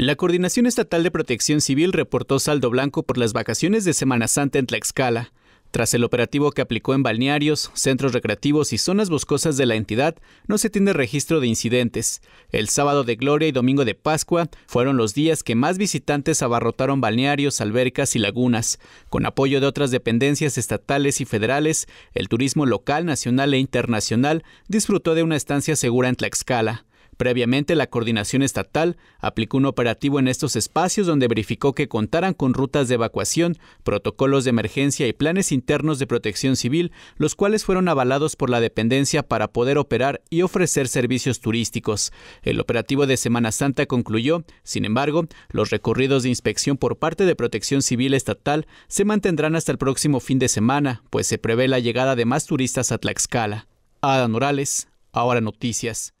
La Coordinación Estatal de Protección Civil reportó saldo blanco por las vacaciones de Semana Santa en Tlaxcala. Tras el operativo que aplicó en balnearios, centros recreativos y zonas boscosas de la entidad, no se tiene registro de incidentes. El sábado de Gloria y domingo de Pascua fueron los días que más visitantes abarrotaron balnearios, albercas y lagunas. Con apoyo de otras dependencias estatales y federales, el turismo local, nacional e internacional disfrutó de una estancia segura en Tlaxcala. Previamente, la coordinación estatal aplicó un operativo en estos espacios donde verificó que contaran con rutas de evacuación, protocolos de emergencia y planes internos de protección civil, los cuales fueron avalados por la dependencia para poder operar y ofrecer servicios turísticos. El operativo de Semana Santa concluyó, sin embargo, los recorridos de inspección por parte de Protección Civil Estatal se mantendrán hasta el próximo fin de semana, pues se prevé la llegada de más turistas a Tlaxcala. Ada Morales, ahora noticias.